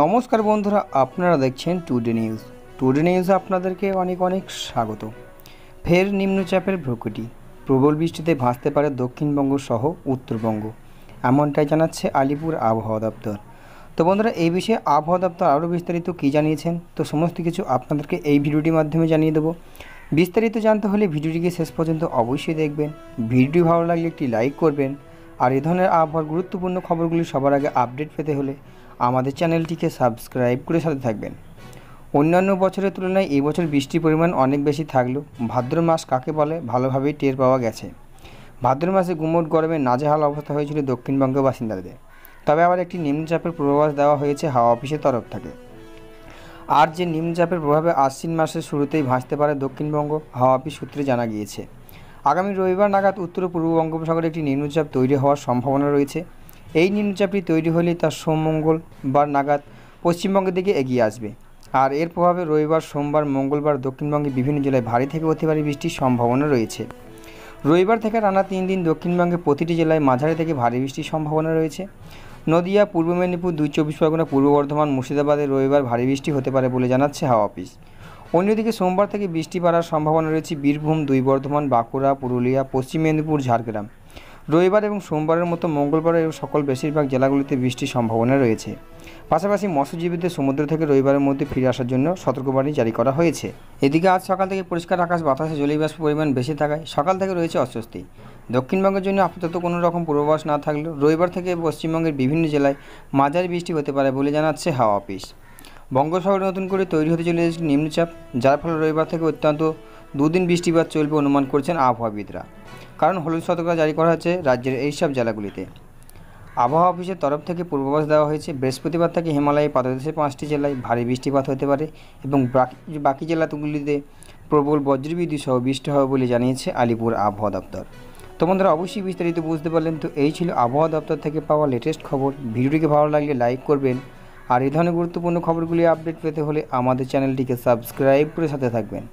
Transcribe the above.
নমস্কার বন্ধুরা আপনারা দেখছেন টুডে নিউজ টুডে নিউজে আপনাদেরকে অনেক অনেক স্বাগত ফের নিম্নচাপের ভ্রকুটি প্রবল বৃষ্টিতে ভাসতে পারে দক্ষিণবঙ্গ সহ উত্তরবঙ্গ এমনটাই জানাচ্ছে আলিপুর আবহাওয়া দপ্তর তো বন্ধুরা এই বিষয়ে আবহাওয়া দপ্তর আরও বিস্তারিত কী জানিয়েছেন তো সমস্ত কিছু আপনাদেরকে এই ভিডিওটির মাধ্যমে জানিয়ে দেবো বিস্তারিত জানতে হলে ভিডিওটিকে শেষ পর্যন্ত অবশ্যই দেখবেন ভিডিওটি ভালো লাগলে একটি লাইক করবেন আর এ ধরনের আবহাওয়ার গুরুত্বপূর্ণ খবরগুলি সবার আগে আপডেট পেতে হলে আমাদের চ্যানেলটিকে সাবস্ক্রাইব করে সাথে থাকবেন অন্যান্য বছরের তুলনায় এবছর বৃষ্টির পরিমাণ অনেক বেশি থাকলেও ভাদ্র মাস কাকে বলে ভালোভাবেই টের পাওয়া গেছে ভাদ্র মাসে গুমট গরমে নাজেহাল অবস্থা হয়েছিল দক্ষিণবঙ্গের বাসিন্দাদের তবে আবার একটি নিম্নচাপের পূর্বাভাস দেওয়া হয়েছে হাওয়া অফিসের তরফ থেকে আর যে নিম্নচাপের প্রভাবে আশ্বিন মাসের শুরুতেই ভাসতে পারে দক্ষিণবঙ্গ হাওয়া অফিস সূত্রে জানা গিয়েছে আগামী রবিবার নাগাদ উত্তর পূর্ব বঙ্গোপসাগরে একটি নিম্নচাপ তৈরি হওয়ার সম্ভাবনা রয়েছে এই নিম্নচাপটি তৈরি হলে তা সোমঙ্গল বা নাগাদ পশ্চিমবঙ্গের দিকে এগিয়ে আসবে আর এর প্রভাবে রবিবার সোমবার মঙ্গলবার দক্ষিণবঙ্গে বিভিন্ন জেলায় ভারী থেকে অতি ভারী বৃষ্টির সম্ভাবনা রয়েছে রবিবার থেকে টানা তিন দিন দক্ষিণবঙ্গে প্রতিটি জেলায় মাঝারি থেকে ভারী বৃষ্টির সম্ভাবনা রয়েছে নদিয়া পূর্ব মেদিনীপুর দুই চব্বিশ পরগনা পূর্ব বর্ধমান মুর্শিদাবাদে রবিবার ভারী বৃষ্টি হতে পারে বলে জানাচ্ছে হাওয়া অফিস অন্যদিকে সোমবার থেকে বৃষ্টি বাড়ার সম্ভাবনা রয়েছে বীরভূম দুই বর্ধমান বাঁকুড়া পুরুলিয়া পশ্চিম মেদিনীপুর ঝাড়গ্রাম রবিবার এবং সোমবারের মতো মঙ্গলবারের সকল বেশিরভাগ জেলাগুলিতে বৃষ্টির সম্ভাবনা রয়েছে পাশাপাশি মৎস্যজীবীদের সমুদ্র থেকে রবিবারের মধ্যে ফিরে আসার জন্য সতর্কবাণী জারি করা হয়েছে এদিকে আজ সকাল থেকে পরিষ্কার আকাশ বাতাসে জলীয়বাষ্প পরিমাণ বেশি থাকায় সকাল থেকে রয়েছে অস্বস্তি দক্ষিণবঙ্গের জন্য আপাতত কোনো রকম পূর্বাভাস না থাকলেও রবিবার থেকে পশ্চিমবঙ্গের বিভিন্ন জেলায় মাঝারি বৃষ্টি হতে পারে বলে জানাচ্ছে হাওয়া অফিস বঙ্গোপসাগরে নতুন করে তৈরি হতে চলেছে নিম্নচাপ যার ফলে রবিবার থেকে অত্যন্ত দুদিন বৃষ্টিপাত চলবে অনুমান করছেন আবহাওয়াবিদরা কারণ হলুদ সতর্কতা জারি করা হয়েছে রাজ্যের এইসব জেলাগুলিতে আবহাওয়া অফিসের তরফ থেকে পূর্বাভাস দেওয়া হয়েছে বৃহস্পতিবার থেকে হিমালয়ের পাদদেশের পাঁচটি জেলায় ভারী বৃষ্টিপাত হতে পারে এবং বাকি জেলাগুলিতে প্রবল বজ্রবিদ্যুৎ সহ বৃষ্টি হবে বলে জানিয়েছে আলিপুর আবহাওয়া দপ্তর তোমাদের অবশ্যই বিস্তারিত বুঝতে পারলেন তো এই ছিল আবহাওয়া দপ্তর থেকে পাওয়া লেটেস্ট খবর ভিডিওটিকে ভালো লাগলে লাইক করবেন আর এই ধরনের গুরুত্বপূর্ণ খবরগুলি আপডেট পেতে হলে আমাদের চ্যানেলটিকে সাবস্ক্রাইব করে সাথে থাকবেন